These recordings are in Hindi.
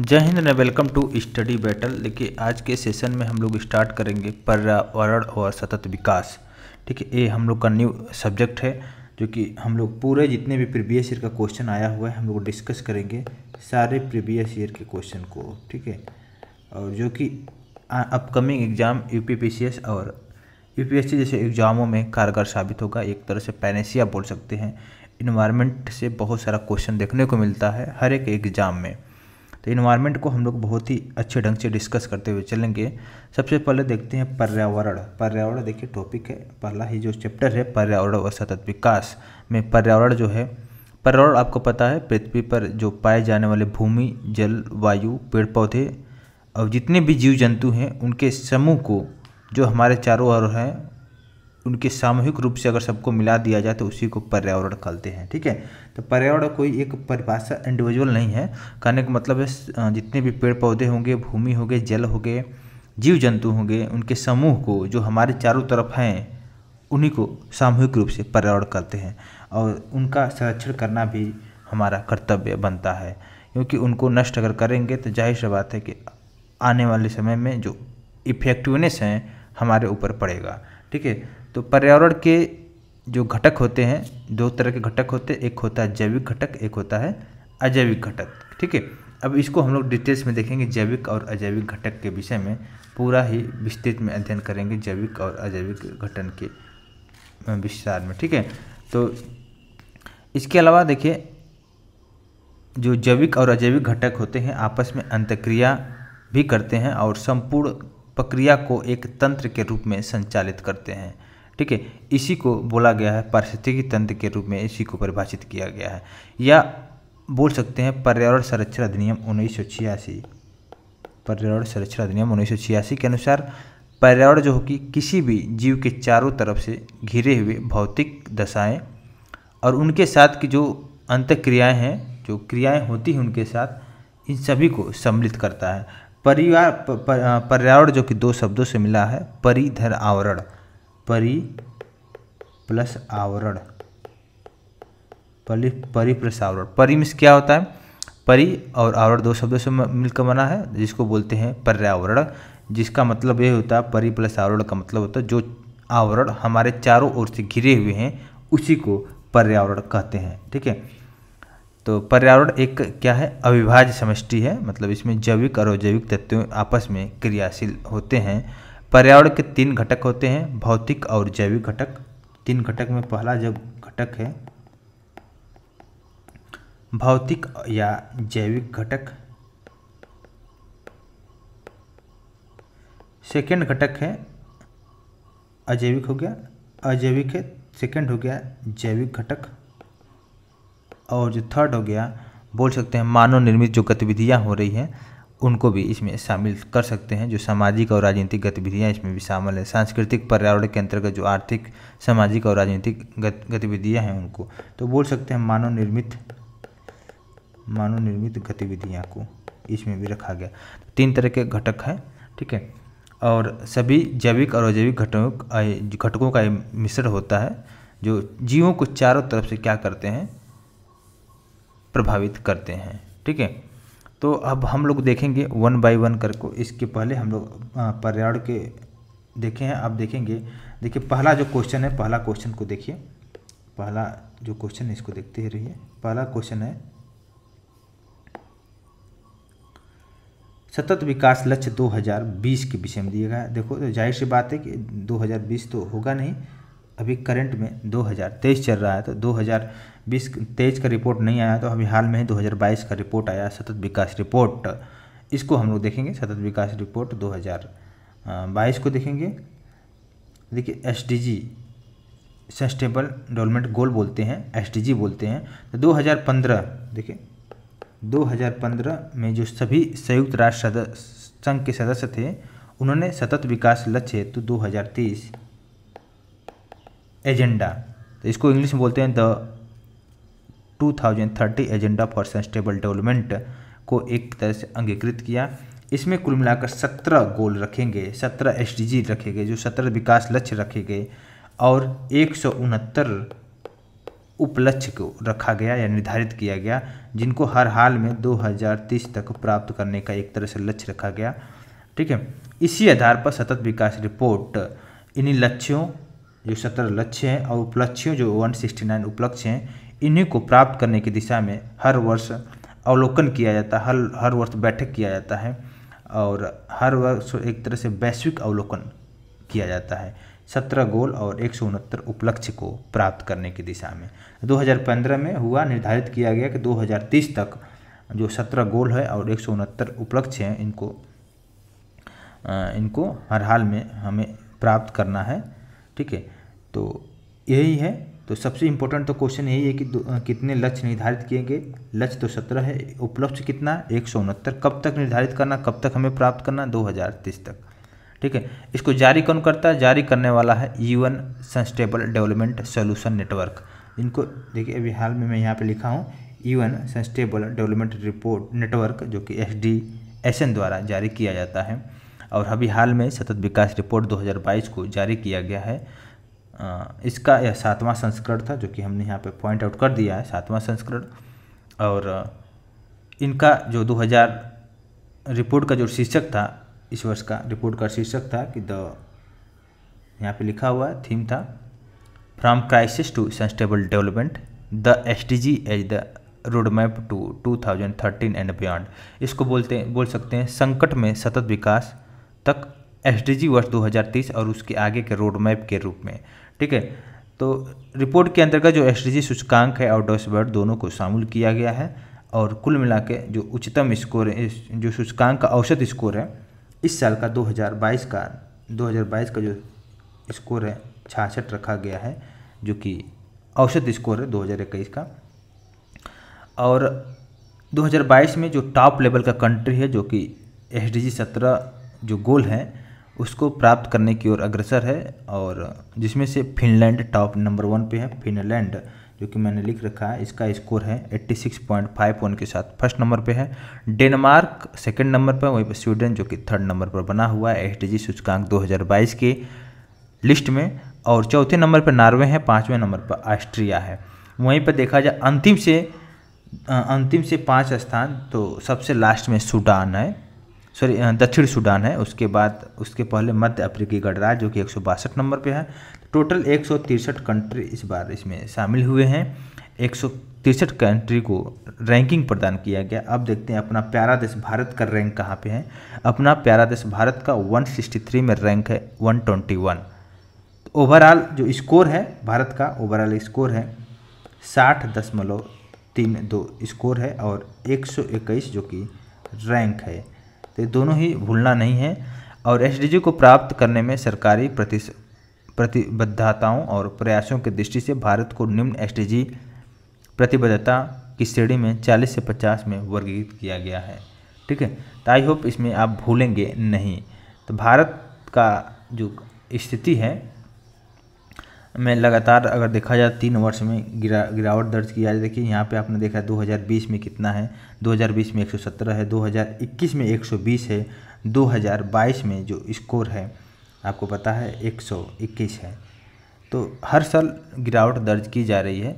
जय हिंद ने वेलकम टू स्टडी बैटल देखिए आज के सेशन में हम लोग स्टार्ट करेंगे पर्यावरण और सतत विकास ठीक है ये हम लोग का न्यू सब्जेक्ट है जो कि हम लोग पूरे जितने भी प्रीवियस ईयर का क्वेश्चन आया हुआ है हम लोग डिस्कस करेंगे सारे प्रीवियस ईयर के क्वेश्चन को ठीक है और जो कि अपकमिंग एग्ज़ाम यू और यू जैसे एग्ज़ामों में कारगर साबित होगा एक तरह से पैनेसिया बोल सकते हैं इन्वायरमेंट से बहुत सारा क्वेश्चन देखने को मिलता है हर एक एग्ज़ाम में तो इन्वायरमेंट को हम लोग बहुत ही अच्छे ढंग से डिस्कस करते हुए चलेंगे सबसे पहले देखते हैं पर्यावरण पर्यावरण देखिए टॉपिक है पहला ही जो चैप्टर है पर्यावरण और सतत विकास में पर्यावरण जो है पर्यावरण आपको पता है पृथ्वी पर जो पाए जाने वाले भूमि जल वायु पेड़ पौधे और जितने भी जीव जंतु हैं उनके समूह को जो हमारे चारों ओर हैं उनके सामूहिक रूप से अगर सबको मिला दिया जाए तो उसी को पर्यावरण कहते हैं ठीक है तो पर्यावरण कोई एक परिभाषा इंडिविजुअल नहीं है कहने का मतलब है जितने भी पेड़ पौधे होंगे भूमि होंगे जल होंगे जीव जंतु होंगे उनके समूह को जो हमारे चारों तरफ हैं उन्हीं को सामूहिक रूप से पर्यावरण करते हैं और उनका संरक्षण करना भी हमारा कर्तव्य बनता है क्योंकि उनको नष्ट अगर करेंगे तो जाहिर सी बात है कि आने वाले समय में जो इफेक्टिवनेस हैं हमारे ऊपर पड़ेगा ठीक है तो पर्यावरण के जो घटक होते हैं दो तरह के घटक होते हैं एक होता है जैविक घटक एक होता है अजैविक घटक ठीक है अब इसको हम लोग डिटेल्स में देखेंगे जैविक और अजैविक घटक के विषय में पूरा ही विस्तृत में अध्ययन करेंगे जैविक और अजैविक घटन के विस्तार में ठीक है तो इसके अलावा देखिए जो जैविक और अजैविक घटक होते हैं आपस में अंतक्रिया भी करते हैं और संपूर्ण प्रक्रिया को एक तंत्र के रूप में संचालित करते हैं ठीक है इसी को बोला गया है पारिस्थितिकी तंत्र के रूप में इसी को परिभाषित किया गया है या बोल सकते हैं पर्यावरण संरक्षण अधिनियम उन्नीस पर्यावरण संरक्षण अधिनियम उन्नीस के अनुसार पर्यावरण जो हो कि किसी भी जीव के चारों तरफ से घिरे हुए भौतिक दशाएं और उनके साथ की जो अंत क्रियाएँ हैं जो क्रियाएँ होती हैं उनके साथ इन सभी को सम्मिलित करता है परिवार पर्यावरण जो कि दो शब्दों से मिला है परिधर आवरण परि प्लस आवरण परि आवरण परि में क्या होता है परि और आवरण दो शब्दों से मिलकर बना है जिसको बोलते हैं पर्यावरण जिसका मतलब ये होता है परि प्लस आवरण का मतलब होता है जो आवरण हमारे चारों ओर से घिरे हुए हैं उसी को पर्यावरण कहते हैं ठीक है तो पर्यावरण एक क्या है अविभाज्य समष्टि है मतलब इसमें जैविक और अजैविक तत्व आपस में क्रियाशील होते हैं पर्यावरण के तीन घटक होते हैं भौतिक और जैविक घटक तीन घटक में पहला जो घटक है भौतिक या जैविक घटक सेकेंड घटक है अजैविक हो गया अजैविक है सेकेंड हो गया जैविक घटक और जो थर्ड हो गया बोल सकते हैं मानव निर्मित जो गतिविधियां हो रही हैं उनको भी इसमें शामिल कर सकते हैं जो सामाजिक और राजनीतिक गतिविधियाँ इसमें भी शामिल है सांस्कृतिक पर्यावरण के अंतर्गत जो आर्थिक सामाजिक और राजनीतिक गतिविधियाँ हैं उनको तो बोल सकते हैं मानव निर्मित मानव निर्मित गतिविधियाँ को इसमें भी रखा गया तीन तरह के घटक हैं ठीक है और सभी जैविक और अजैविक घटकों घटकों का मिश्रण होता है जो जीवों को चारों तरफ से क्या करते हैं प्रभावित करते हैं ठीक है तो अब हम लोग देखेंगे वन बाय वन कर को इसके पहले हम लोग पर्यावरण के देखे हैं आप देखेंगे देखिए पहला जो क्वेश्चन है पहला क्वेश्चन को देखिए पहला जो क्वेश्चन है इसको देखते ही रहिए पहला क्वेश्चन है सतत विकास लक्ष्य 2020 के विषय में दिया गया देखो तो जाहिर सी बात है कि 2020 तो होगा नहीं अभी करंट में 2023 चल रहा है तो बीस तेईस का रिपोर्ट नहीं आया तो अभी हाल में ही 2022 का रिपोर्ट आया सतत विकास रिपोर्ट इसको हम लोग देखेंगे सतत विकास रिपोर्ट 2022 को देखेंगे देखिए S D G sustainable development goal बोलते हैं एस डी जी बोलते हैं तो 2015 देखिए 2015 में जो सभी संयुक्त राष्ट्र सदस्य संघ के सदस्य थे उन्होंने सतत विकास लक्ष्य हेतु 2030 एजेंडा तो इसको इंग्लिश में बोलते हैं the 2030 agenda for sustainable development को एक तरह से अंगीकृत किया इसमें कुल मिलाकर सत्रह गोल रखेंगे सत्रह एस रखे गए जो सत्रह विकास लक्ष्य रखे गए और एक सौ उनहत्तर उपलक्ष्य को रखा गया या निर्धारित किया गया जिनको हर हाल में 2030 तक प्राप्त करने का एक तरह से लक्ष्य रखा गया ठीक है इसी आधार पर सतत विकास रिपोर्ट इन्हीं लक्ष्यों जो सत्रह लक्ष्य हैं और उपलक्ष्यों जो 169 उपलक्ष्य हैं इन्हीं को प्राप्त करने की दिशा में हर वर्ष अवलोकन किया जाता है हर हर वर्ष बैठक किया जाता है और हर वर्ष एक तरह से वैश्विक अवलोकन किया जाता है सत्रह गोल और एक सौ उनहत्तर उपलक्ष्य को प्राप्त करने की दिशा में 2015 में हुआ निर्धारित किया गया कि 2030 तक जो सत्रह गोल है और एक सौ उनहत्तर उपलक्ष्य हैं इनको इनको हर हाल में हमें प्राप्त करना है ठीक है तो यही है तो सबसे इम्पोर्टेंट तो क्वेश्चन यही है कि कितने लक्ष्य निर्धारित किए गए लक्ष्य तो सत्रह है उपलक्ष्य कितना एक सौ उनहत्तर कब तक निर्धारित करना कब तक हमें प्राप्त करना दो हज़ार तीस तक ठीक है इसको जारी कौन करता है जारी करने वाला है UN sustainable development solution network इनको देखिए अभी हाल में मैं यहाँ पे लिखा हूँ UN sustainable development report network जो कि एस डी एस एन द्वारा जारी किया जाता है और अभी हाल में सतत विकास रिपोर्ट 2022 को जारी किया गया है इसका यह सातवां संस्करण था जो कि हमने यहाँ पे पॉइंट आउट कर दिया है सातवां संस्करण और इनका जो 2000 रिपोर्ट का जो शीर्षक था इस वर्ष का रिपोर्ट का शीर्षक था कि द यहाँ पे लिखा हुआ है थीम था from crisis to sustainable development the S D G as the road map to two thousand thirteen and beyond इसको बोलते बोल सकते हैं संकट में सतत विकास तक एस डी जी वर्ष दो हज़ार तीस और उसके आगे के रोड मैप के रूप में ठीक है तो रिपोर्ट के अंतर्गत जो एस सूचकांक है और डॉसबर्ड दोनों को शामिल किया गया है और कुल मिला के जो उच्चतम स्कोर जो सूचकांक का औसत स्कोर है इस साल का 2022 का 2022 का जो स्कोर है छियासठ रखा गया है जो कि औसत स्कोर है 2021 का और 2022 में जो टॉप लेवल का कंट्री है जो कि एस डी जो गोल है उसको प्राप्त करने की ओर अग्रसर है और जिसमें से फिनलैंड टॉप नंबर वन पे है फिनलैंड जो कि मैंने लिख रखा है इसका स्कोर है 86.51 के साथ फर्स्ट नंबर पे है डेनमार्क सेकंड नंबर पर वहीं पर स्वीडन जो कि थर्ड नंबर पर बना हुआ है एस सूचकांक 2022 के लिस्ट में और चौथे नंबर पर नार्वे है पाँचवें नंबर पर ऑस्ट्रिया है वहीं पर देखा जाए अंतिम से अंतिम से पाँच स्थान तो सबसे लास्ट में सूडान है सॉरी दक्षिण सूडान है उसके बाद उसके पहले मध्य अफ्रीकी गणराज्य जो कि एक नंबर पे है टोटल एक कंट्री इस बार इसमें शामिल हुए हैं एक तिरसठ कंट्री को रैंकिंग प्रदान किया गया अब देखते हैं अपना प्यारा देश भारत का रैंक कहाँ पे है अपना प्यारा देश भारत का 163 में रैंक है 121 तो ओवरऑल जो स्कोर है भारत का ओवरऑल स्कोर है साठ दशमलव तीन दो स्कोर है और 121 जो कि रैंक है तो ये दोनों ही भूलना नहीं है और एस को प्राप्त करने में सरकारी प्रति प्रतिबद्धताओं और प्रयासों की दृष्टि से भारत को निम्न एस प्रतिबद्धता की श्रेणी में 40 से 50 में वर्गीकृत किया गया है ठीक है तो आई होप इसमें आप भूलेंगे नहीं तो भारत का जो स्थिति है में लगातार अगर देखा जाए तीन वर्ष में गिरा गिरावट दर्ज की जाए देखिए यहाँ पे आपने देखा है 2020 में कितना है 2020 में 117 है 2021 में 120 है 2022 में जो स्कोर है आपको पता है 121 है तो हर साल गिरावट दर्ज की जा रही है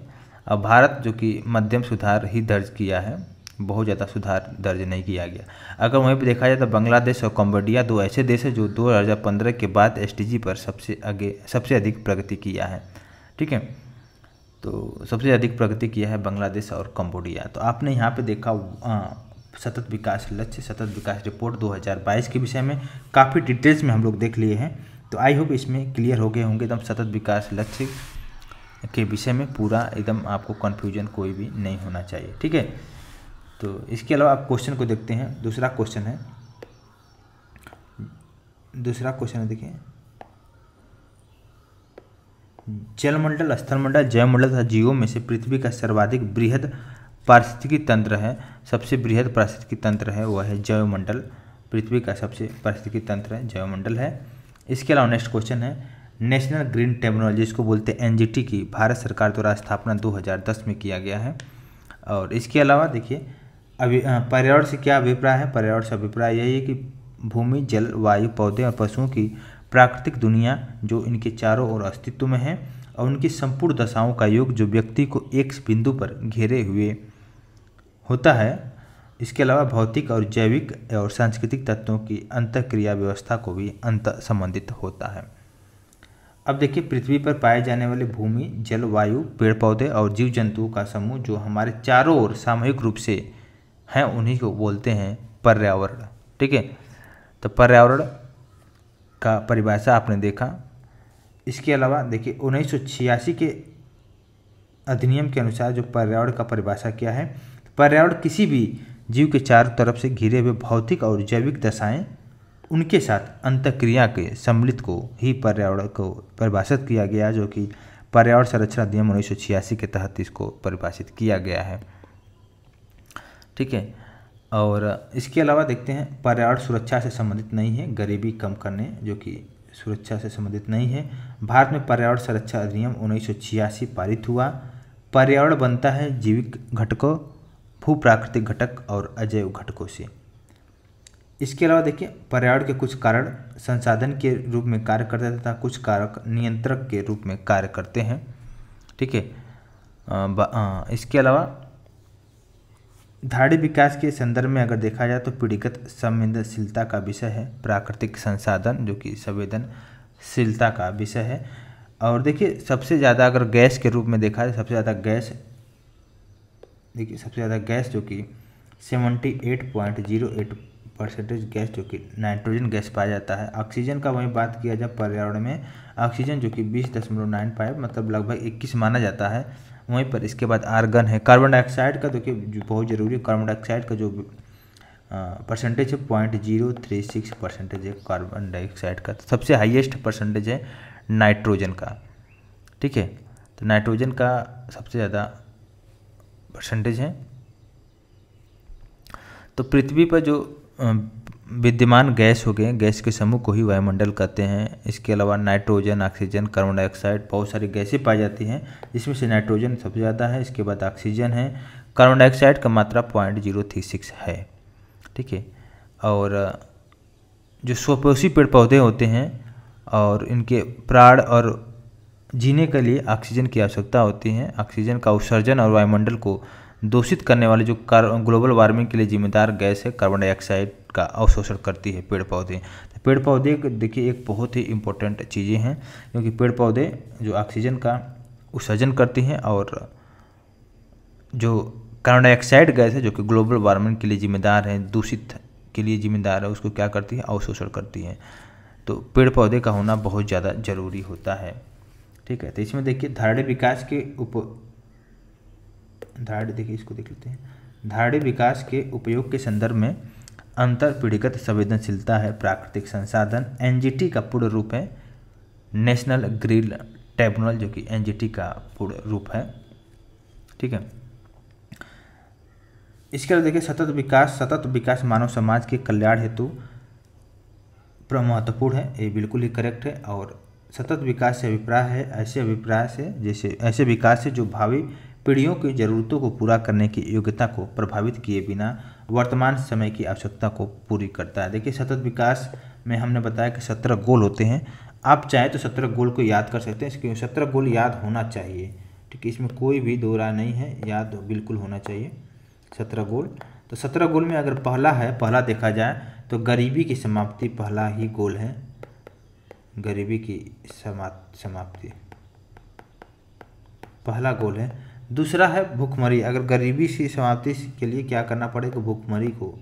और भारत जो कि मध्यम सुधार ही दर्ज किया है बहुत ज़्यादा सुधार दर्ज नहीं किया गया अगर वहीं पर देखा जाए तो बांग्लादेश और कम्बोडिया दो ऐसे देश हैं जो 2015 के बाद एस पर सबसे आगे सबसे अधिक प्रगति किया है ठीक है तो सबसे अधिक प्रगति किया है बांग्लादेश और कम्बोडिया तो आपने यहाँ पर देखा आ, सतत विकास लक्ष्य सतत विकास रिपोर्ट 2022 के विषय में काफ़ी डिटेल्स में हम लोग देख लिए हैं तो आई होप इसमें क्लियर हो गए होंगे एकदम सतत विकास लक्ष्य के विषय में पूरा एकदम आपको कन्फ्यूजन कोई भी नहीं होना चाहिए ठीक है तो इसके अलावा आप क्वेश्चन को देखते हैं दूसरा क्वेश्चन है दूसरा क्वेश्चन है देखिए जलमंडल स्थलमंडल जयमंडल तथा जीवों में से पृथ्वी का सर्वाधिक बृहद पारिस्थितिकी तंत्र है सबसे बृहद पारिस्थितिकी तंत्र है वह है जैवमंडल पृथ्वी का सबसे पारिस्थितिकी तंत्र है जैवमंडल है इसके अलावा नेक्स्ट क्वेश्चन है नेशनल ग्रीन टेक्नोलॉजी जिसको बोलते हैं एनजीटी की भारत सरकार द्वारा स्थापना 2010 में किया गया है और इसके अलावा देखिए अभी पर्यावरण से क्या अभिप्राय है पर्यावरण से अभिप्राय यही है कि भूमि जल वायु पौधे और पशुओं की प्राकृतिक दुनिया जो इनके चारों ओर अस्तित्व में है और उनकी संपूर्ण दशाओं का योग जो व्यक्ति को एक बिंदु पर घेरे हुए होता है इसके अलावा भौतिक और जैविक और सांस्कृतिक तत्वों की अंतक्रिया व्यवस्था को भी अंत संबंधित होता है अब देखिए पृथ्वी पर पाए जाने वाले भूमि जल वायु पेड़ पौधे और जीव जंतुओं का समूह जो हमारे चारों ओर सामूहिक रूप से हैं उन्हीं को बोलते हैं पर्यावरण ठीक है तो पर्यावरण का परिभाषा आपने देखा इसके अलावा देखिए उन्नीस के अधिनियम के अनुसार जो पर्यावरण का परिभाषा क्या है पर्यावरण किसी भी जीव के चारों तरफ से घिरे हुए भौतिक और जैविक दशाएं उनके साथ अंतक्रिया के सम्मिलित को ही पर्यावरण को परिभाषित किया गया जो कि पर्यावरण संरक्षण अधिनियम उन्नीस के तहत इसको परिभाषित किया गया है ठीक है और इसके अलावा देखते हैं पर्यावरण सुरक्षा से संबंधित नहीं है गरीबी कम करने जो कि सुरक्षा से संबंधित नहीं है भारत में पर्यावरण संरक्षा अधिनियम उन्नीस पारित हुआ पर्यावरण बनता है जीविक घटकों भू प्राकृतिक घटक और अजैव घटकों से इसके अलावा देखिए पर्यावरण के कुछ कारण संसाधन के रूप में कार्य करते तथा कुछ कारक नियंत्रक के रूप में कार्य करते हैं ठीक है इसके अलावा धाड़ी विकास के संदर्भ में अगर देखा जाए तो पीढ़ीगत संवेदनशीलता का विषय है प्राकृतिक संसाधन जो कि संवेदनशीलता का विषय है और देखिए सबसे ज़्यादा अगर गैस के रूप में देखा जाए सबसे ज़्यादा गैस देखिए सबसे ज़्यादा गैस जो कि seventy eight point zero eight percentage gas जो कि नाइट्रोजन गैस पाया जाता है ऑक्सीजन का वहीं बात किया जाए पर्यावरण में ऑक्सीजन जो कि बीस दशमलव नाइन फाइव मतलब लगभग इक्कीस माना जाता है वहीं पर इसके बाद आर्गन है कार्बन डाइऑक्साइड का देखिए बहुत ज़रूरी है कार्बन डाइऑक्साइड का जो परसेंटेज है point zero three six percentage है कार्बन डाइऑक्साइड का सबसे हाईएस्ट परसेंटेज है नाइट्रोजन का ठीक है तो नाइट्रोजन का सबसे ज़्यादा परसेंटेज है तो पृथ्वी पर जो विद्यमान गैस हो गए गैस के समूह को ही वायुमंडल कहते हैं इसके अलावा नाइट्रोजन ऑक्सीजन कार्बन डाइऑक्साइड बहुत सारी गैसें पाई जाती हैं जिसमें से नाइट्रोजन सबसे ज़्यादा है इसके बाद ऑक्सीजन है कार्बन डाइऑक्साइड का मात्रा पॉइंट जीरो थ्री सिक्स है ठीक है और जो स्वपोषी पेड़ पौधे होते हैं और इनके प्राण और जीने के लिए ऑक्सीजन की आवश्यकता होती है ऑक्सीजन का उत्सर्जन और वायुमंडल को दूषित करने वाले जो कार ग्लोबल वार्मिंग के लिए जिम्मेदार गैस है कार्बन डाइऑक्साइड का अवशोषण करती है पेड़ पौधे तो पेड़ पौधे देखिए एक बहुत ही इम्पोर्टेंट चीज़ें हैं क्योंकि पेड़ पौधे जो ऑक्सीजन का उत्सर्जन करती हैं और जो कार्बन डाइऑक्साइड गैस है जो कि ग्लोबल वार्मिंग के लिए जिम्मेदार है दूषित के लिए जिम्मेदार है उसको क्या करती है अवशोषण करती है तो पेड़ पौधे का होना बहुत ज़्यादा जरूरी होता है ठीक है तो इसमें देखिए धारणी विकास के उप धारणी देखिए इसको देख लेते हैं धारणी विकास के उपयोग के संदर्भ में अंतर पीढ़ीगत संवेदनशीलता है प्राकृतिक संसाधन एनजीटी का पूर्ण रूप है नेशनल ग्रिल ट्रिब्यूनल जो कि एनजीटी का पूर्ण रूप है ठीक है इसके अलावा देखिए सतत विकास सतत विकास मानव समाज के कल्याण हेतु महत्वपूर्ण है ये बिल्कुल ही करेक्ट है और सतत विकास से अभिप्राय है ऐसे अभिप्राय से जैसे ऐसे विकास से जो भावी पीढ़ियों की जरूरतों को पूरा करने की योग्यता को प्रभावित किए बिना वर्तमान समय की आवश्यकता को पूरी करता है देखिए सतत विकास में हमने बताया कि सत्रह गोल होते हैं आप चाहें तो सत्रह गोल को याद कर सकते हैं इसके सत्रह गोल याद होना चाहिए ठीक है इसमें कोई भी दो नहीं है याद बिल्कुल होना चाहिए सत्रह गोल तो सत्रह गोल में अगर पहला है पहला देखा जाए तो गरीबी की समाप्ति पहला ही गोल है गरीबी की समाप्ति पहला गोल है दूसरा है भूखमरी अगर गरीबी की समाप्ति के लिए क्या करना पड़ेगा भूखमरी को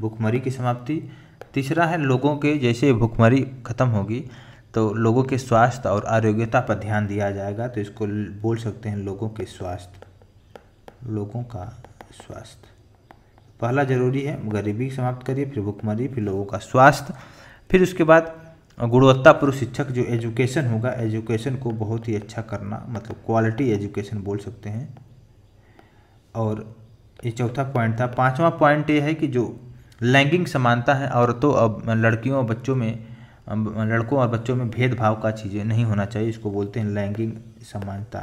भूखमरी की समाप्ति तीसरा है लोगों के जैसे भूखमरी खत्म होगी तो लोगों के स्वास्थ्य और आरोग्यता पर ध्यान दिया जाएगा तो इसको बोल सकते हैं लोगों के स्वास्थ्य लोगों का स्वास्थ्य पहला जरूरी है गरीबी समाप्त करिए फिर भुखमरी फिर लोगों का स्वास्थ्य फिर उसके बाद गुणवत्तापूर्व शिक्षक जो एजुकेशन होगा एजुकेशन को बहुत ही अच्छा करना मतलब क्वालिटी एजुकेशन बोल सकते हैं और ये चौथा पॉइंट था पांचवा पॉइंट ये है कि जो लैंगिक समानता है औरतों और लड़कियों और बच्चों में लड़कों और बच्चों में भेदभाव का चीज़ें नहीं होना चाहिए इसको बोलते हैं लैंगिक समानता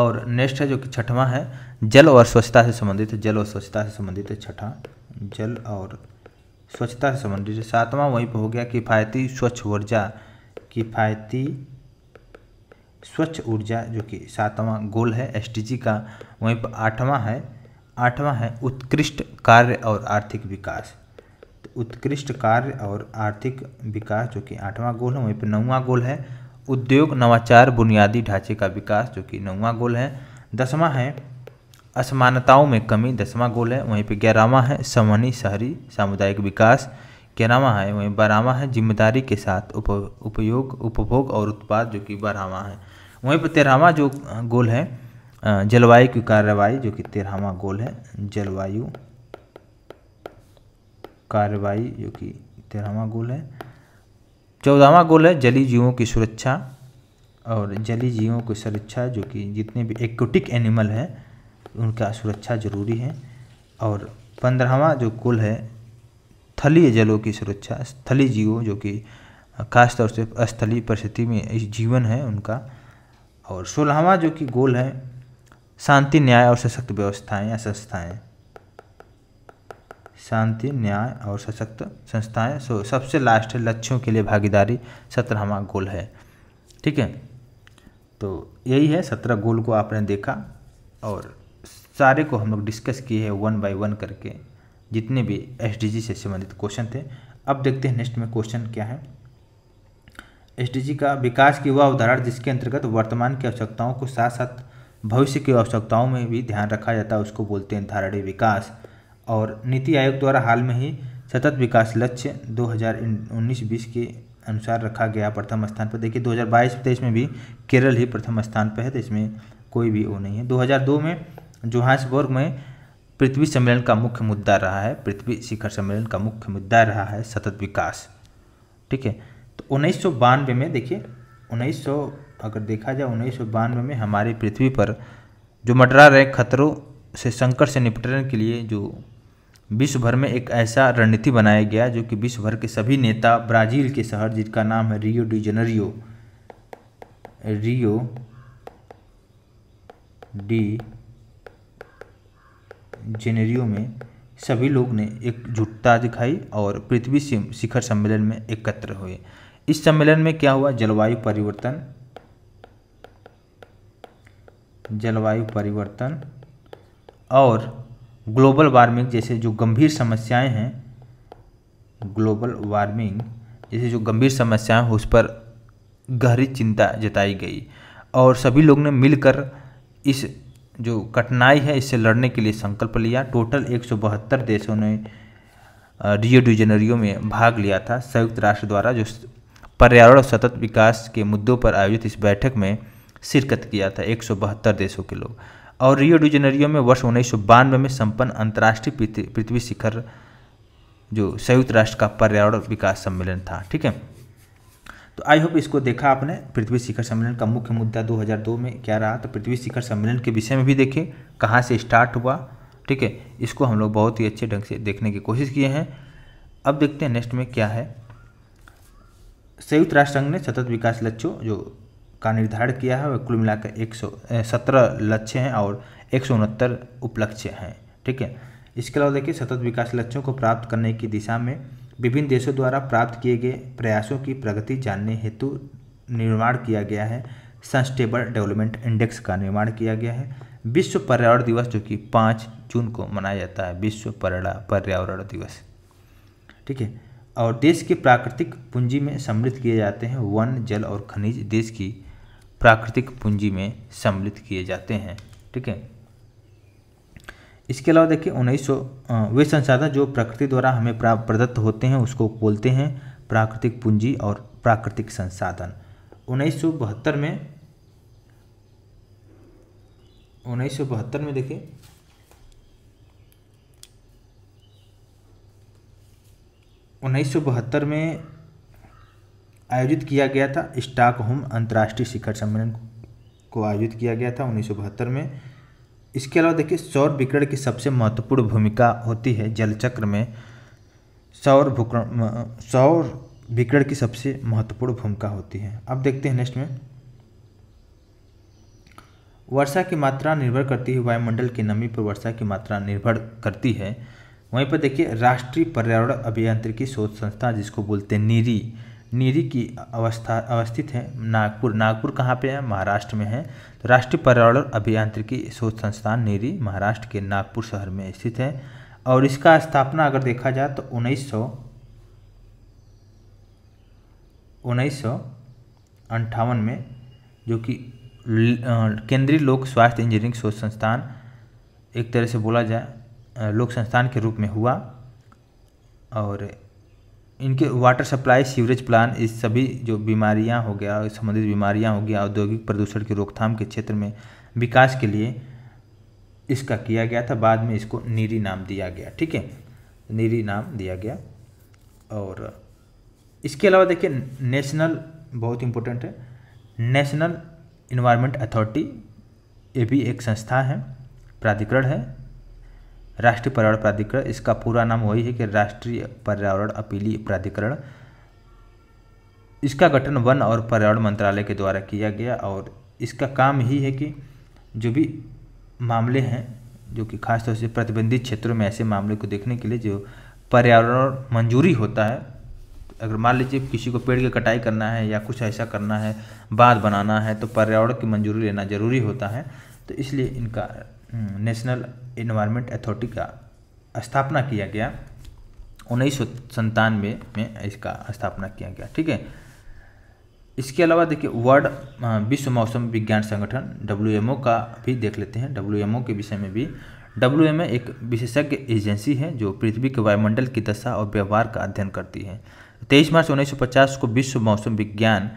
और नेक्स्ट है जो कि छठवां है जल और स्वच्छता से संबंधित जल और स्वच्छता से संबंधित है छठा जल और स्वच्छता से संबंधित जो सातवां वहीं पर हो गया किफ़ायती स्वच्छ ऊर्जा किफ़ायती स्वच्छ ऊर्जा जो कि सातवां गोल है एसडीजी का वहीं पर आठवां है आठवां है उत्कृष्ट कार्य और आर्थिक विकास तो उत्कृष्ट कार्य और आर्थिक विकास जो कि आठवां गोल है वहीं पर नौवा गोल है उद्योग नवाचार बुनियादी ढांचे का विकास जो कि नौवा गोल है दसवां है असमानताओं में कमी दसवा गोल है वहीं पे ग्यारहवा है समनी शहरी सामुदायिक विकास ग्यारहवा है वहीं बारहवा है जिम्मेदारी के साथ उप उपयोग उपभोग और उत्पाद जो कि बारहवा है वहीं पर तेरहवा जो गोल है जलवायु की कार्रवाई जो कि तेरहवा गोल है जलवायु कार्रवाई जो कि तेरहवा गोल है चौदहवा गोल है जली जीवों की सुरक्षा और जली जीवों की सुरक्षा जो कि जितने भी एक्टिक एनिमल हैं उनका सुरक्षा जरूरी है और पंद्रहवा जो कुल है स्थलीय जलों की सुरक्षा स्थलीय जीवों जो कि खासतौर से स्थलीय परिस्थिति में इस जीवन है उनका और सोलहवा जो कि गोल है शांति न्याय और सशक्त व्यवस्थाएं या संस्थाएं शांति न्याय और सशक्त संस्थाएं सो सबसे लास्ट है लक्ष्यों के लिए भागीदारी सत्रहवा गोल है ठीक है तो यही है सत्रह गोल को आपने देखा और सारे को हम लोग डिस्कस किए हैं वन बाय वन करके जितने भी एस से संबंधित क्वेश्चन थे अब देखते हैं नेक्स्ट में क्वेश्चन क्या है एस का विकास की वह उदाहरण जिसके अंतर्गत वर्तमान की आवश्यकताओं को साथ साथ भविष्य की आवश्यकताओं में भी ध्यान रखा जाता है उसको बोलते हैं धारणी विकास और नीति आयोग द्वारा हाल में ही सतत विकास लक्ष्य 2019-20 के अनुसार रखा गया प्रथम स्थान पर देखिए 2022 हज़ार में भी केरल ही प्रथम स्थान पर है तो इसमें कोई भी वो नहीं है 2002 में जोहान्सबर्ग में पृथ्वी सम्मेलन का मुख्य मुद्दा रहा है पृथ्वी शिखर सम्मेलन का मुख्य मुद्दा रहा है सतत विकास ठीक है तो उन्नीस में देखिए उन्नीस अगर देखा जाए उन्नीस में हमारी पृथ्वी पर जो मटरा रहे खतरों से संकट से निपटने के लिए जो विश्व भर में एक ऐसा रणनीति बनाया गया जो कि विश्व भर के सभी नेता ब्राज़ील के शहर जिनका नाम है Rio de Janeiro Rio de Janeiro में सभी लोग ने एकजुटता दिखाई और पृथ्वी शिखर सम्मेलन में एकत्र हुए इस सम्मेलन में क्या हुआ जलवायु परिवर्तन जलवायु परिवर्तन और ग्लोबल वार्मिंग जैसे जो गंभीर समस्याएं हैं ग्लोबल वार्मिंग जैसे जो गंभीर समस्याएं उस पर गहरी चिंता जताई गई और सभी लोग ने मिलकर इस जो कठिनाई है इससे लड़ने के लिए संकल्प लिया टोटल एक देशों ने रियो डिजेनरियो में भाग लिया था संयुक्त राष्ट्र द्वारा जो पर्यावरण और सतत विकास के मुद्दों पर आयोजित इस बैठक में शिरकत किया था एक देशों के लोग और रियो डिजेनरियो में वर्ष उन्नीस में संपन्न अंतर्राष्ट्रीय पृथ्वी शिखर जो संयुक्त राष्ट्र का पर्यावरण विकास सम्मेलन था ठीक है तो आई होप इसको देखा आपने पृथ्वी शिखर सम्मेलन का मुख्य मुद्दा 2002 में क्या रहा तो पृथ्वी शिखर सम्मेलन के विषय में भी देखें कहाँ से स्टार्ट हुआ ठीक है इसको हम लोग बहुत ही अच्छे ढंग से देखने की कोशिश किए हैं अब देखते हैं नेक्स्ट में क्या है संयुक्त राष्ट्र संघ ने सतत विकास लक्ष्यों जो का निर्धारण किया है वह कुल मिलाकर एक सौ सत्रह लक्ष्य हैं और एक सौ उनहत्तर उपलक्ष्य हैं ठीक है इसके अलावा देखिए सतत विकास लक्ष्यों को प्राप्त करने की दिशा में विभिन्न देशों द्वारा प्राप्त किए गए प्रयासों की प्रगति जानने हेतु निर्माण किया गया है सस्टेबल डेवलपमेंट इंडेक्स का निर्माण किया गया है विश्व पर्यावरण दिवस जो कि पाँच जून को मनाया जाता है विश्व पर्यावरण दिवस ठीक है और देश की प्राकृतिक पूंजी में सम्मिलित किए जाते हैं वन जल और खनिज देश की प्राकृतिक पूंजी में सम्मिलित किए जाते हैं ठीक है इसके अलावा देखिए उन्नीस वे संसाधन जो प्रकृति द्वारा हमें प्रदत्त होते हैं उसको बोलते हैं प्राकृतिक पूंजी और प्राकृतिक संसाधन उन्नीस में उन्नीस में देखिए उन्नीस में आयोजित किया गया था स्टॉकहोम अंतर्राष्ट्रीय शिखर सम्मेलन को आयोजित किया गया था उन्नीस में इसके अलावा देखिए सौर विकरण की सबसे महत्वपूर्ण भूमिका होती है जलचक्र में सौर भूकरण सौर विकरण की सबसे महत्वपूर्ण भूमिका होती है अब देखते हैं नेक्स्ट में वर्षा की मात्रा निर्भर करती है वायुमंडल की नमी पर वर्षा की मात्रा निर्भर करती है वहीं पर देखिए राष्ट्रीय पर्यावरण अभियांत्रिकी शोध संस्था जिसको बोलते हैं नीरी निरी की अवस्था अवस्थित है नागपुर नागपुर कहाँ पे है महाराष्ट्र में है तो राष्ट्रीय पर्यावरण अभियांत्रिकी शोध संस्थान निरी महाराष्ट्र के नागपुर शहर में स्थित है और इसका स्थापना अगर देखा जाए तो उन्नीस सौ उन्नीस सौ अंठावन में जो कि केंद्रीय लोक स्वास्थ्य इंजीनियरिंग शोध संस्थान एक तरह से बोला जाए लोक संस्थान के रूप में हुआ और इनके वाटर सप्लाई सीवरेज प्लान इस सभी जो बीमारियां हो गया संबंधित बीमारियां हो गया औद्योगिक प्रदूषण की रोकथाम के क्षेत्र में विकास के लिए इसका किया गया था बाद में इसको नीरी नाम दिया गया ठीक है नीरी नाम दिया गया और इसके अलावा देखिए नेशनल बहुत इम्पोर्टेंट है नेशनल इन्वायरमेंट अथॉरिटी ये भी एक संस्था है प्राधिकरण है राष्ट्रीय पर्यावरण प्राधिकरण इसका पूरा नाम वही है कि राष्ट्रीय पर्यावरण अपीली प्राधिकरण इसका गठन वन और पर्यावरण मंत्रालय के द्वारा किया गया और इसका काम ही है कि जो भी मामले हैं जो कि खासतौर से प्रतिबंधित क्षेत्रों में ऐसे मामले को देखने के लिए जो पर्यावरण मंजूरी होता है अगर मान लीजिए किसी को पेड़ की कटाई करना है या कुछ ऐसा करना है बांध बनाना है तो पर्यावरण की मंजूरी लेना ज़रूरी होता है तो इसलिए इनका हम्म, नेशनल इन्वायरमेंट अथॉरिटी का स्थापना किया गया उन्नीस सौ संतानवे में इसका स्थापना किया गया ठीक है इसके अलावा देखिए वर्ल्ड विश्व मौसम विज्ञान संगठन डब्ल्यू का भी देख लेते हैं डब्ल्यू के विषय में भी डब्ल्यू एक विशेषज्ञ एजेंसी है जो पृथ्वी के वायुमंडल की दशा और व्यवहार का अध्ययन करती है तेईस मार्च 1950 को विश्व मौसम विज्ञान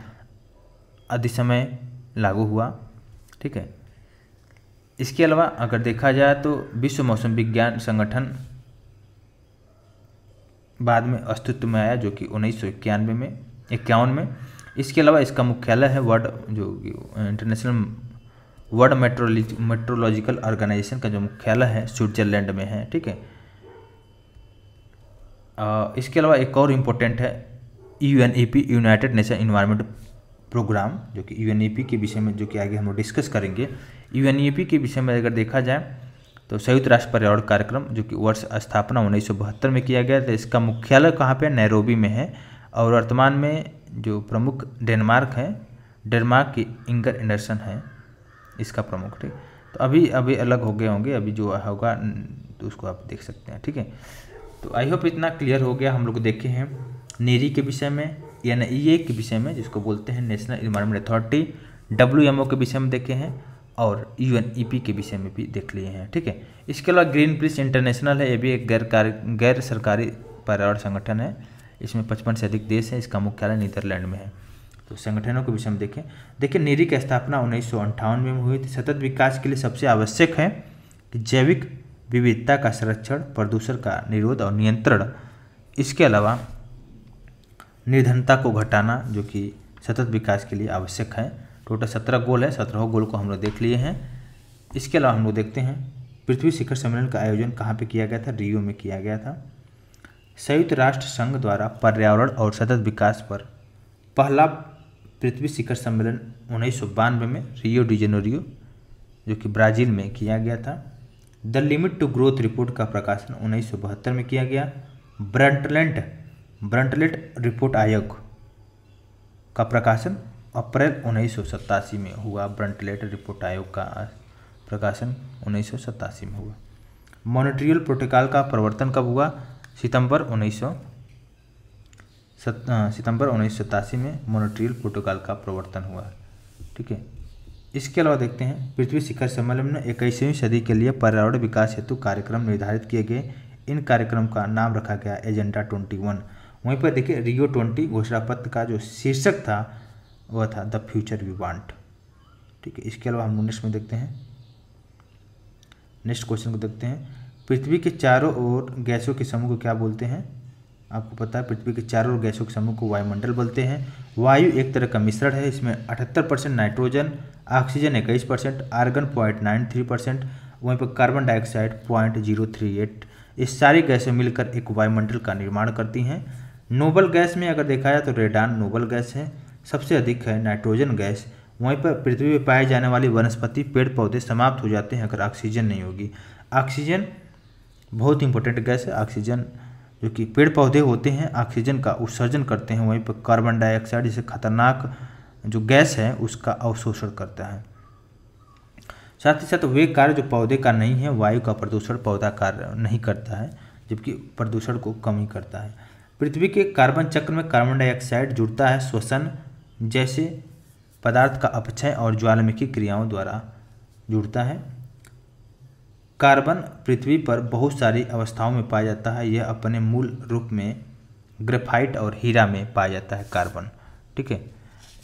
अधिसमय लागू हुआ ठीक है इसके अलावा अगर देखा जाए तो विश्व मौसम विज्ञान संगठन बाद में अस्तित्व में आया जो कि उन्नीस सौ इक्यानवे में इक्यावन में इसके अलावा इसका मुख्यालय है वर्ल्ड जो इंटरनेशनल वर्ल्ड मेट्रोलॉज मेट्रोलॉजिकल ऑर्गेनाइजेशन का जो मुख्यालय है स्विट्जरलैंड में है ठीक है इसके अलावा एक और इम्पोर्टेंट है U N E P United Nation environment program जो कि यू एन ई पी के विषय में जो कि आगे हम लोग डिस्कस करेंगे यू के विषय में अगर देखा जाए तो संयुक्त राष्ट्र पर्यावरण कार्यक्रम जो कि वर्ष स्थापना उन्नीस में किया गया था इसका मुख्यालय कहाँ पर नैरोबी में है और वर्तमान में जो प्रमुख डेनमार्क है डेनमार्क की इंगर एंडरसन है इसका प्रमुख ठीक तो अभी अभी अलग हो गए होंगे अभी जो होगा तो उसको आप देख सकते हैं ठीक है तो आई होप इतना क्लियर हो गया हम लोग देखे हैं नेरी के विषय में यानी ई ए के विषय में जिसको बोलते हैं national environment authority W M O के विषय में देखे हैं और यू e के विषय में भी देख लिए हैं ठीक है इसके अलावा ग्रीन पीस इंटरनेशनल है ये भी एक गैर कार्य गैर सरकारी पर्यावरण संगठन है इसमें पचपन से अधिक देश हैं इसका मुख्यालय नीदरलैंड में है तो संगठनों के विषय में देखें देखिए नेरी की स्थापना उन्नीस में हुई थी सतत विकास के लिए सबसे आवश्यक है कि जैविक विविधता का संरक्षण प्रदूषण का निरोध और नियंत्रण इसके अलावा निर्धनता को घटाना जो कि सतत विकास के लिए आवश्यक है टोटल सत्रह गोल है सत्रहों गोल को हम लोग देख लिए हैं इसके अलावा हम लोग देखते हैं पृथ्वी शिखर सम्मेलन का आयोजन कहाँ पे किया गया था रियो में किया गया था संयुक्त राष्ट्र संघ द्वारा पर्यावरण और सतत विकास पर पहला पृथ्वी शिखर सम्मेलन उन्नीस में रियो डिजेनोरियो जो कि ब्राज़ील में किया गया था the limit to growth report का प्रकाशन उन्नीस में किया गया ब्रंटलेंट ब्रंटलेट रिपोर्ट आयोग का प्रकाशन अप्रैल उन्नीस में हुआ ब्रंटलेट रिपोर्ट आयोग का प्रकाशन उन्नीस में हुआ मॉनिट्रियल प्रोटोकॉल का प्रवर्तन कब हुआ सितंबर उन्नीस सितंबर उन्नीस में मॉनिट्रियल प्रोटोकॉल का प्रवर्तन हुआ ठीक है इसके अलावा देखते हैं पृथ्वी शिखर सम्मेलन में इक्कीसवीं सदी के लिए पर्यावरण विकास हेतु कार्यक्रम निर्धारित किए गए इन कार्यक्रम का नाम रखा गया एजेंडा 21 वहीं पर देखिए रियो 20 घोषणा पत्र का जो शीर्षक था वह था द फ्यूचर वी वांट ठीक है इसके अलावा हम लोग नेक्स्ट में देखते हैं नेक्स्ट क्वेश्चन को देखते हैं पृथ्वी के चारों ओर गैसों के समूह को क्या बोलते हैं आपको पता है पृथ्वी के चारों ओर गैसों के समूह को वायुमंडल बोलते हैं वायु एक तरह का मिश्रण है इसमें अठहत्तर परसेंट नाइट्रोजन ऑक्सीजन इक्कीस percent argon point nine three percent वहीं पर carbon dioxide point zero three eight ये सारी गैसें मिलकर एक वायुमंडल का निर्माण करती हैं नोबल गैस में अगर देखा जाए तो रेडान नोबल गैस है सबसे अधिक है नाइट्रोजन गैस वहीं पर पृथ्वी पर पाए जाने वाली वनस्पति पेड़ पौधे समाप्त हो जाते हैं अगर ऑक्सीजन नहीं होगी ऑक्सीजन बहुत इंपॉर्टेंट गैस है ऑक्सीजन जो कि पेड़ पौधे होते हैं ऑक्सीजन का उत्सर्जन करते हैं वहीं पर कार्बन डाइऑक्साइड जैसे खतरनाक जो गैस है उसका अवशोषण करता है साथ ही साथ वे कार्य जो पौधे का नहीं है वायु का प्रदूषण पौधा कार्य नहीं करता है जबकि प्रदूषण को कम ही करता है पृथ्वी के कार्बन चक्र में कार्बन डाइऑक्साइड जुड़ता है श्वसन जैसे पदार्थ का अपचय और ज्वालामुखी क्रियाओं द्वारा जुड़ता है कार्बन पृथ्वी पर बहुत सारी अवस्थाओं में पाया जाता है यह अपने मूल रूप में ग्रेफाइट और हीरा में पाया जाता है कार्बन ठीक है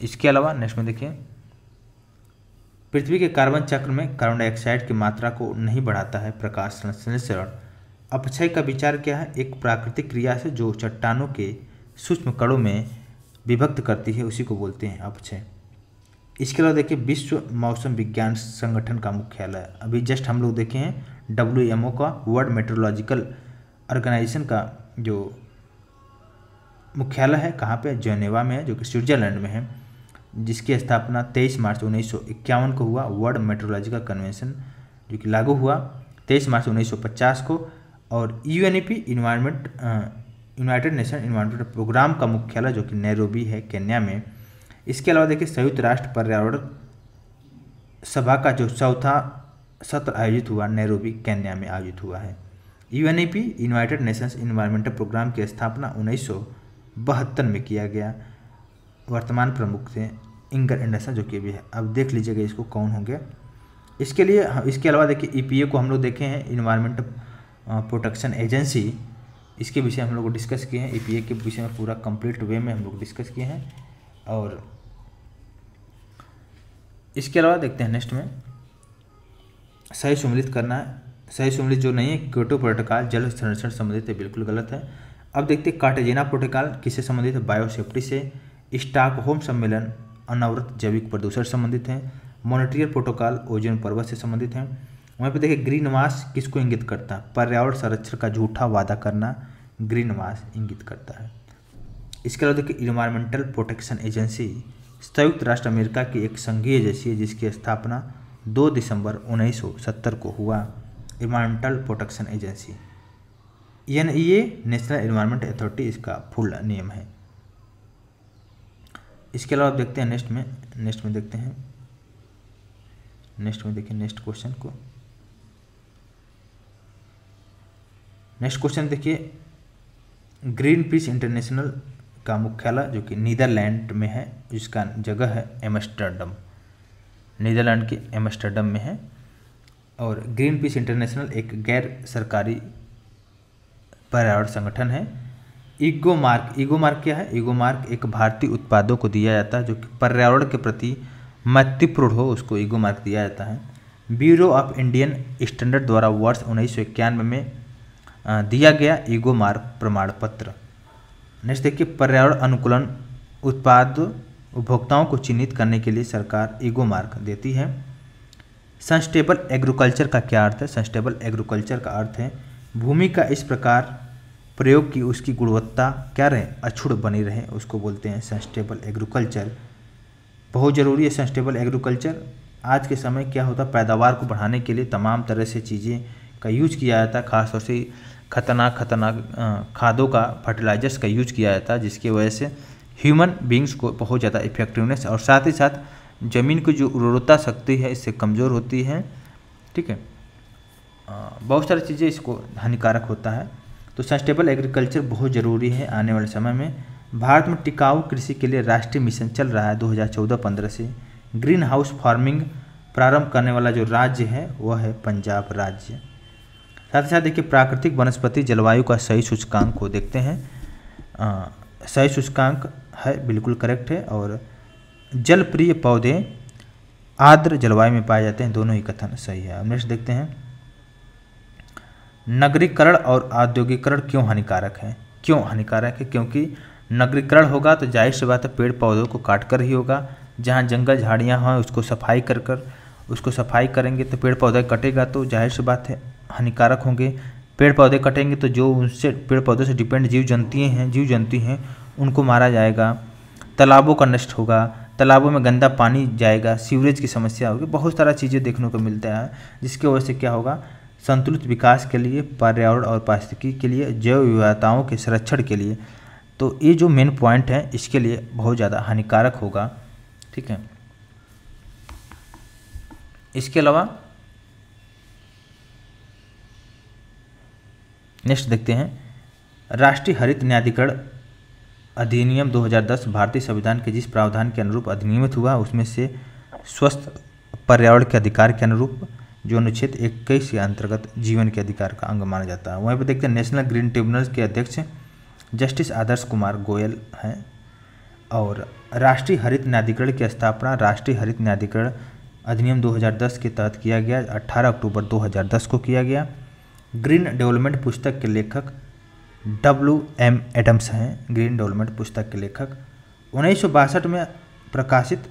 इसके अलावा नेक्स्ट में देखिए पृथ्वी के कार्बन चक्र में कार्बन डाइऑक्साइड की मात्रा को नहीं बढ़ाता है प्रकाश संश्लेषण अपक्षय का विचार क्या है एक प्राकृतिक क्रिया से जो चट्टानों के सूक्ष्म कणों में विभक्त करती है उसी को बोलते हैं अपक्षय इसके अलावा देखिए विश्व मौसम विज्ञान संगठन का मुख्यालय अभी जस्ट हम लोग देखे हैं डब्ल्यू एम ओ का वर्ल्ड मेट्रोलॉजिकल ऑर्गेनाइजेशन का जो मुख्यालय है कहाँ पे जेनेवा में है जो कि स्विट्जरलैंड में है जिसकी स्थापना 23 मार्च उन्नीस को हुआ वर्ल्ड मेट्रोलॉजिकल कन्वेंशन जो कि लागू हुआ 23 मार्च 1950 को और U N E P environment United Nation environmental program का मुख्यालय जो कि नैरोबी है केन्या में इसके अलावा देखिए संयुक्त राष्ट्र पर्यावरण सभा का जो चौथा सत्र आयोजित हुआ नैरोबी केन्या में आयोजित हुआ है U N E P United Nations environmental program की स्थापना उन्नीस में किया गया वर्तमान प्रमुख थे इंगर एंडरसन जो कि भी है अब देख लीजिएगा इसको कौन होंगे इसके लिए इसके अलावा देखिए ई को हम लोग देखे हैं इन्वायरमेंटल प्रोटेक्शन एजेंसी इसके विषय हम लोग डिस्कस किए हैं ए के विषय में पूरा कंप्लीट वे में हम लोग डिस्कस किए हैं और इसके अलावा देखते हैं नेक्स्ट में सही सम्मिलित करना है सही सम्मिलित जो नहीं है क्योटो प्रोटोकॉल जल संरक्षण संबंधित है बिल्कुल गलत है अब देखते हैं कार्टेजेना प्रोटोकॉल किससे संबंधित है बायोसेफ्टी से स्टाक होम सम्मेलन अनावृत जैविक प्रदूषण संबंधित है मॉनिटरियर प्रोटोकॉल ओजन पर्वत से संबंधित है वहाँ पर देखिए ग्रीन मास किसको इंगित करता है पर्यावरण संरक्षण का झूठा वादा करना ग्रीन मास इंगित करता है इसके अलावा देखिए इन्वायरमेंटल प्रोटेक्शन एजेंसी संयुक्त राष्ट्र अमेरिका की एक संघीय एजेंसी है जिसकी स्थापना 2 दिसंबर 1970 को हुआ environmental protection agency N A national environment authority इसका फुल नियम है इसके अलावा देखते हैं नेक्स्ट में नेक्स्ट में देखते हैं नेक्स्ट में देखिए नेक्स्ट क्वेश्चन को नेक्स्ट क्वेश्चन देखिए ग्रीन पीस इंटरनेशनल का मुख्यालय जो कि नीदरलैंड में है जिसका जगह है एम्स्टर्डम नीदरलैंड के एम्स्टर्डम में है और ग्रीन पीस इंटरनेशनल एक गैर सरकारी पर्यावरण संगठन है ईगो मार्क ईगो मार्क क्या है ईगो मार्क एक भारतीय उत्पादों को दिया जाता है जो कि पर्यावरण के प्रति महत्वपूर्ण हो उसको ईगो मार्क दिया जाता है ब्यूरो ऑफ इंडियन स्टैंडर्ड द्वारा वर्ष उन्नीस में दिया गया ईगो मार्ग प्रमाण पत्र नेक्स्ट देखिए पर्यावरण अनुकूलन उत्पाद उपभोक्ताओं को चिन्हित करने के लिए सरकार ईगो मार्क देती है सस्टेबल एग्रीकल्चर का क्या अर्थ है सस्टेबल एग्रीकल्चर का अर्थ है भूमि का इस प्रकार प्रयोग की उसकी गुणवत्ता क्या रहे अछूट बनी रहे उसको बोलते हैं सस्टेबल एग्रीकल्चर बहुत ज़रूरी है सस्टेबल एग्रीकल्चर आज के समय क्या होता है पैदावार को बढ़ाने के लिए तमाम तरह से चीज़ें का यूज किया जाता है खासतौर से खतरनाक खतरनाक खादों का फर्टिलाइजर्स का यूज किया जाता है जिसकी वजह से ह्यूमन बींग्स को बहुत ज़्यादा इफेक्टिवनेस और साथ ही साथ ज़मीन की जो उर्वरता शक्ति है इससे कमज़ोर होती है ठीक है बहुत सारी चीज़ें इसको हानिकारक होता है तो सस्टेबल एग्रीकल्चर बहुत ज़रूरी है आने वाले समय में भारत में टिकाऊ कृषि के लिए राष्ट्रीय मिशन चल रहा है 2014-15 से ग्रीन हाउस फार्मिंग प्रारंभ करने वाला जो राज्य है वह है पंजाब राज्य साथ ही साथ देखिए प्राकृतिक वनस्पति जलवायु का सही सूचकांक को देखते हैं आ, सही सूचकांक है बिल्कुल करेक्ट है और जलप्रिय पौधे आर्द्र जलवायु में पाए जाते हैं दोनों ही कथन सही है नेक्स्ट देखते हैं नगरीकरण और औद्योगिकरण क्यों हानिकारक है क्यों हानिकारक है क्योंकि नगरीकरण होगा तो जाहिर सी बात है पेड़ पौधों को काट कर ही होगा जहाँ जंगल झाड़ियाँ हों उसको सफाई कर कर उसको सफाई करेंगे तो पेड़ पौधा कटेगा तो जाहिर सी बात है हानिकारक होंगे पेड़ पौधे कटेंगे तो जो उनसे पेड़ पौधों से डिपेंड जीव जंतु हैं जीव जंतु हैं उनको मारा जाएगा तालाबों का नष्ट होगा तालाबों में गंदा पानी जाएगा सीवरेज की समस्या होगी बहुत सारा चीज़ें देखने को मिलता है जिसके वजह से क्या होगा संतुलित विकास के लिए पर्यावरण और पारिस्थितिकी के लिए जैव विविधताओं के संरक्षण के लिए तो ये जो मेन पॉइंट है इसके लिए बहुत ज़्यादा हानिकारक होगा ठीक है इसके अलावा नेक्स्ट देखते हैं राष्ट्रीय हरित न्यायाधिकरण अधिनियम 2010 भारतीय संविधान के जिस प्रावधान के अनुरूप अधिनियमित हुआ उसमें से स्वस्थ पर्यावरण के अधिकार के अनुरूप जो अनुच्छेद इक्कीस के अंतर्गत जीवन के अधिकार का अंग माना जाता है वहीं पर देखते हैं नेशनल ग्रीन ट्रिब्यूनल के अध्यक्ष जस्टिस आदर्श कुमार गोयल हैं और राष्ट्रीय हरित न्यायाधिकरण की स्थापना राष्ट्रीय हरित न्यायाधिकरण अधिनियम 2010 के तहत किया गया 18 अक्टूबर 2010 को किया गया ग्रीन डेवलपमेंट पुस्तक के लेखक डब्ल्यू एम एडम्स हैं ग्रीन डेवलपमेंट पुस्तक के लेखक उन्नीस में प्रकाशित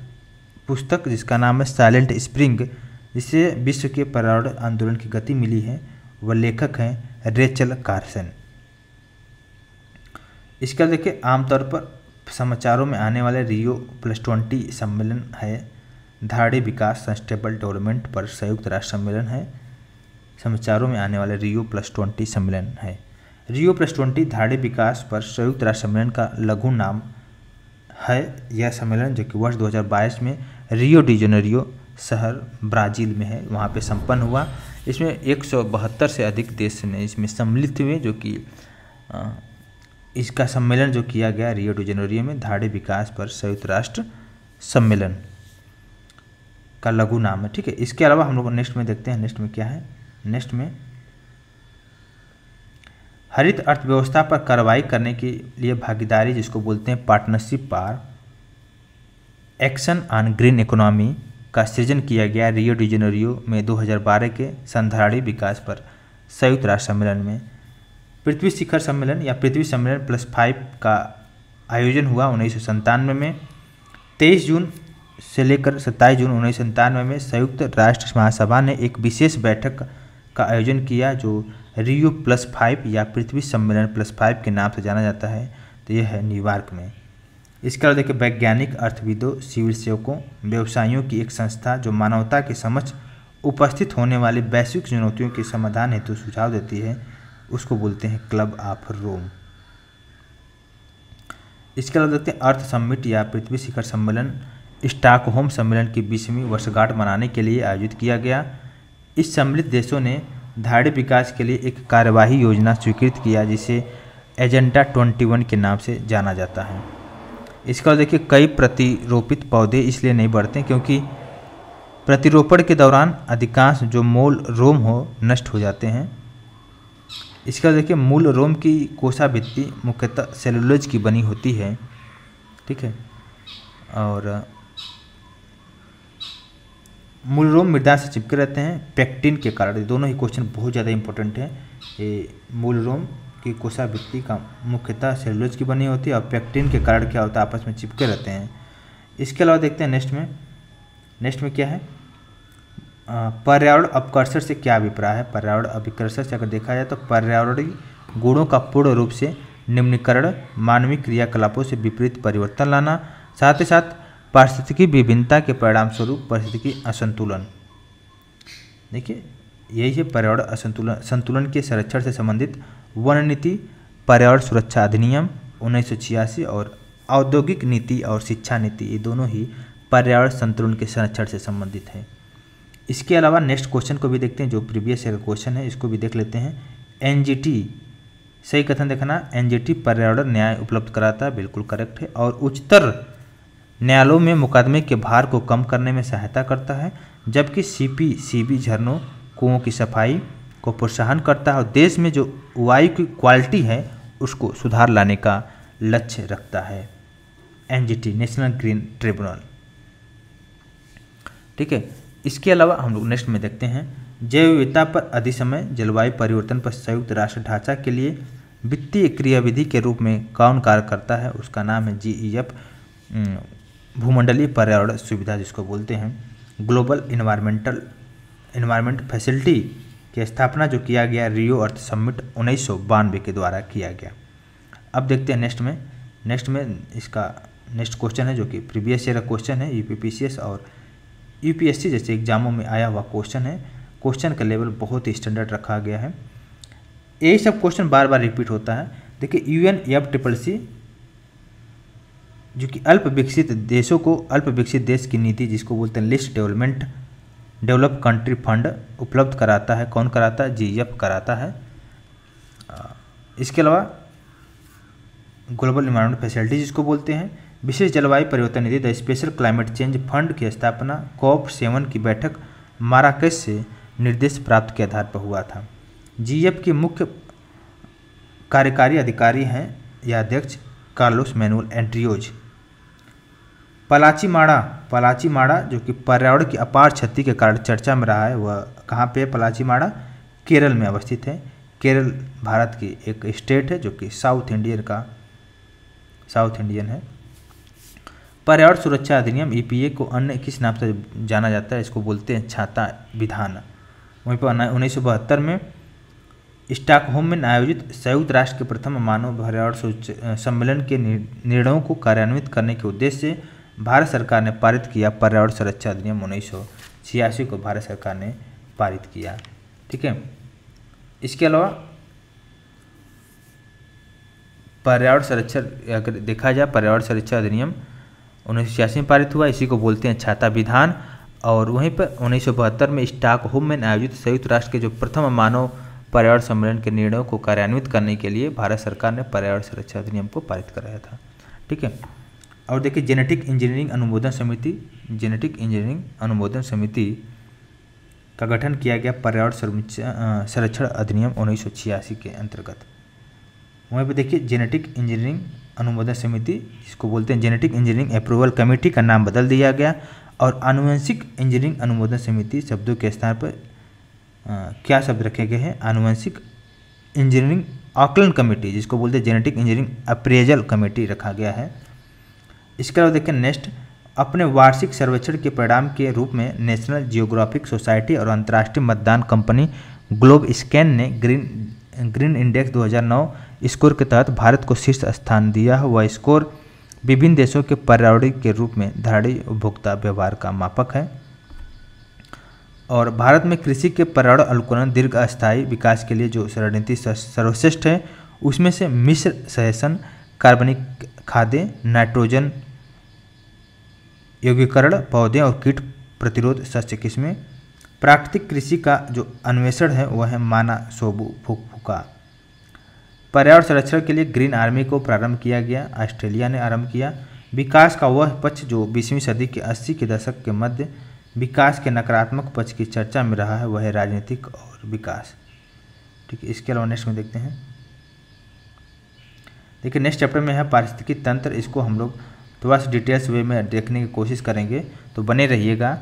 पुस्तक जिसका नाम है साइलेंट स्प्रिंग जिसे विश्व के पर्यावरण आंदोलन की गति मिली है वह लेखक हैं रेचल कार्सन इसका देखिए आमतौर पर समाचारों में आने वाले रियो प्लस ट्वेंटी सम्मेलन है धारणी विकास सस्टेबल डेवलपमेंट पर संयुक्त राष्ट्र सम्मेलन है समाचारों में आने वाले रियो प्लस ट्वेंटी सम्मेलन है रियो प्लस ट्वेंटी धाड़ी विकास पर संयुक्त राष्ट्र सम्मेलन का लघु नाम है यह सम्मेलन जो कि वर्ष 2022 में रियो डिजेनरियो शहर ब्राज़ील में है वहाँ पे संपन्न हुआ इसमें एक से अधिक देश ने इसमें सम्मिलित हुए जो कि इसका सम्मेलन जो किया गया रियो डिजेनरियो में धाड़ी विकास पर संयुक्त राष्ट्र सम्मेलन का लघु नाम है ठीक है इसके अलावा हम लोग नेक्स्ट में देखते हैं नेक्स्ट में क्या है नेक्स्ट में हरित अर्थव्यवस्था पर कार्रवाई करने के लिए भागीदारी जिसको बोलते हैं पार्टनरशिप पर एक्शन ऑन ग्रीन इकोनॉमी का सृजन किया गया रियो डिजेनरियो में 2012 के संधारणी विकास पर संयुक्त राष्ट्र सम्मेलन में पृथ्वी शिखर सम्मेलन या पृथ्वी सम्मेलन प्लस फाइव का आयोजन हुआ उन्नीस में तेईस जून से लेकर सत्ताईस जून उन्नीस में संयुक्त राष्ट्र महासभा ने एक विशेष बैठक का आयोजन किया जो रियो प्लस फाइव या पृथ्वी सम्मेलन प्लस फाइव के नाम से जाना जाता है तो यह है न्यूयॉर्क में इसके अलावा देखिए वैज्ञानिक अर्थविदों सिविल सेवकों व्यवसायियों की एक संस्था जो मानवता के समक्ष उपस्थित होने वाली वैश्विक चुनौतियों के समाधान हेतु तो सुझाव देती है उसको बोलते हैं क्लब ऑफ रोम इसके अलावा देखते हैं अर्थ समिट या पृथ्वी शिखर सम्मेलन स्टॉकहोम सम्मेलन की बीसवीं वर्षगांठ मनाने के लिए आयोजित किया गया इस सम्मिलित देशों ने धाड़ी विकास के लिए एक कार्यवाही योजना स्वीकृत किया जिसे एजेंडा 21 के नाम से जाना जाता है इसका देखिए कई प्रतिरोपित पौधे इसलिए नहीं बढ़ते क्योंकि प्रतिरोपण के दौरान अधिकांश जो मूल रोम हो नष्ट हो जाते हैं इसका देखिए मूल रोम की कोशा भित्ति मुख्यतः सेलुलोज की बनी होती है ठीक है और मूल रोग मृदा से चिपके रहते हैं पैक्टिन के कारण दोनों ही क्वेश्चन बहुत ज़्यादा इंपॉर्टेंट है ये मूल रोम की वृत्ति का मुख्यतः सेलुलोज की बनी होती है और पैक्टिन के कारण क्या होता है आपस में चिपके रहते हैं इसके अलावा देखते हैं नेक्स्ट में नेक्स्ट में क्या है पर्यावरण अपकर्षण से क्या अभिप्राय है पर्यावरण अभिकर्षण से अगर देखा जाए तो पर्यावरणीय गुणों का पूर्ण रूप से निम्नीकरण मानवीय क्रियाकलापों से विपरीत परिवर्तन लाना साथ ही साथ पारिस्थितिकी विभिन्नता के परिणाम स्वरूप पारिस्थितिकी असंतुलन देखिए यही है पर्यावरण असंतुलन संतुलन के संरक्षण से संबंधित वन नीति पर्यावरण सुरक्षा अधिनियम उन्नीस और औद्योगिक नीति और शिक्षा नीति ये दोनों ही पर्यावरण संतुलन के संरक्षण से संबंधित है इसके अलावा नेक्स्ट क्वेश्चन को भी देखते हैं जो प्रीवियस ईयर क्वेश्चन है इसको भी देख लेते हैं एन सही कथन देखना एन पर्यावरण न्याय उपलब्ध कराता है बिल्कुल करेक्ट है और उच्चतर न्यायालयों में मुकदमे के भार को कम करने में सहायता करता है जबकि सी झरनों कुओं की सफाई को प्रोत्साहन करता है और देश में जो वायु की क्वालिटी है उसको सुधार लाने का लक्ष्य रखता है एनजीटी नेशनल ग्रीन ट्रिब्यूनल ठीक है इसके अलावा हम लोग नेक्स्ट में देखते हैं जैव विविधता पर अधिसमय जलवायु परिवर्तन पर संयुक्त राष्ट्र ढांचा के लिए वित्तीय क्रियाविधि के रूप में कौन कार्य करता है उसका नाम है जी ई एफ भूमंडलीय पर्यावरण सुविधा जिसको बोलते हैं ग्लोबल इन्वायरमेंटल इन्वायरमेंट फैसिलिटी की स्थापना जो किया गया रियो अर्थ समिट उन्नीस के द्वारा किया गया अब देखते हैं नेक्स्ट में नेक्स्ट में इसका नेक्स्ट क्वेश्चन है जो कि प्रीवियस ईयर का क्वेश्चन है यू और यू जैसे एग्जामों में आया हुआ क्वेश्चन है क्वेश्चन का लेवल बहुत ही स्टैंडर्ड रखा गया है यही सब क्वेश्चन बार बार रिपीट होता है देखिए U N F triple C जो कि अल्प विकसित देशों को अल्प विकसित देश की नीति जिसको बोलते हैं least development develop country fund उपलब्ध कराता है कौन कराता है जी एफ e कराता है इसके अलावा ग्लोबल इन्वायरमेंट फैसिलिटी जिसको बोलते हैं विशेष जलवायु परिवर्तन निधि the special climate change fund की स्थापना कॉप सेवन की बैठक माराकेश से निर्देश प्राप्त के आधार पर हुआ था एफ e के मुख्य कार्यकारी अधिकारी हैं या अध्यक्ष कार्लोस मैनुअल एंट्रियोज पलाची माड़ा पलाची माड़ा जो कि पर्यावरण की अपार क्षति के कारण चर्चा में रहा है वह कहाँ पे है पलाची माड़ा केरल में अवस्थित है केरल भारत की एक स्टेट है जो कि साउथ इंडियन का साउथ इंडियन है पर्यावरण सुरक्षा अधिनियम ईपीए e को अन्य किस नाम से जाना जाता है इसको बोलते हैं छाता विधान वहीं पर उन्नीस में स्टॉकहोम में आयोजित संयुक्त राष्ट्र के प्रथम मानव पर्यावरण सम्मेलन के निर्णयों को कार्यान्वित करने के उद्देश्य से भारत सरकार ने पारित किया पर्यावरण सुरक्षा अधिनियम उन्नीस छियासी को भारत सरकार ने पारित किया ठीक है इसके अलावा पर्यावरण सुरक्षा अगर देखा जाए पर्यावरण सुरक्षा अधिनियम उन्नीस में पारित हुआ इसी को बोलते हैं छाता विधान और वहीं पर उन्नीस में स्टाक होम में आयोजित संयुक्त राष्ट्र के जो प्रथम मानव पर्यावरण सम्मेलन के निर्णयों को कार्यान्वित करने के लिए भारत सरकार ने पर्यावरण सुरक्षा अधिनियम को पारित कराया था ठीक है और देखिए जेनेटिक इंजीनियरिंग अनुमोदन समिति जेनेटिक इंजीनियरिंग अनुमोदन समिति का गठन किया गया पर्यावरण संरक्षण अधिनियम उन्नीस के अंतर्गत वहीं पर देखिए जेनेटिक इंजीनियरिंग अनुमोदन समिति जिसको बोलते हैं जेनेटिक इंजीनियरिंग अप्रूवल कमेटी का नाम बदल दिया गया और आनुवंशिक इंजीनियरिंग अनुमोदन समिति शब्दों के स्थान पर आ, क्या शब्द रखे गए हैं आनुवंशिक इंजीनियरिंग आकलन कमेटी जिसको बोलते हैं जेनेटिक इंजीनियरिंग अप्रेजल कमेटी रखा गया है इसके अलावा देखें नेक्स्ट अपने वार्षिक सर्वेक्षण के परिणाम के रूप में नेशनल जियोग्राफिक सोसाइटी और अंतर्राष्ट्रीय मतदान कंपनी ग्लोब स्कैन ने ग्रीन ग्रीन इंडेक्स 2009 स्कोर के तहत भारत को शीर्ष स्थान दिया है वह स्कोर विभिन्न देशों के पर्यावरण के रूप में धारणी उपभोक्ता व्यवहार का मापक है और भारत में कृषि के पर्यावरण अनुकूलन दीर्घ अस्थायी विकास के लिए जो रणनीति सर्वश्रेष्ठ है उसमें से मिश्र सहसन कार्बनिक खादें नाइट्रोजन योगीकरण पौधे और कीट प्रतिरोध सस्य किस्में प्राकृतिक कृषि का जो अन्वेषण है वह है माना सोबू फुका पर्यावरण संरक्षण के लिए ग्रीन आर्मी को प्रारंभ किया गया ऑस्ट्रेलिया ने आरंभ किया विकास का वह पक्ष जो बीसवीं सदी के अस्सी के दशक के मध्य विकास के नकारात्मक पक्ष की चर्चा में रहा है वह है राजनीतिक और विकास ठीक है इसके अलावा नेक्स्ट में देखते हैं देखिए नेक्स्ट चैप्टर में है पारिस्थितिकी तंत्र इसको हम लोग तो बस डिटेल्स वे में देखने की कोशिश करेंगे तो बने रहिएगा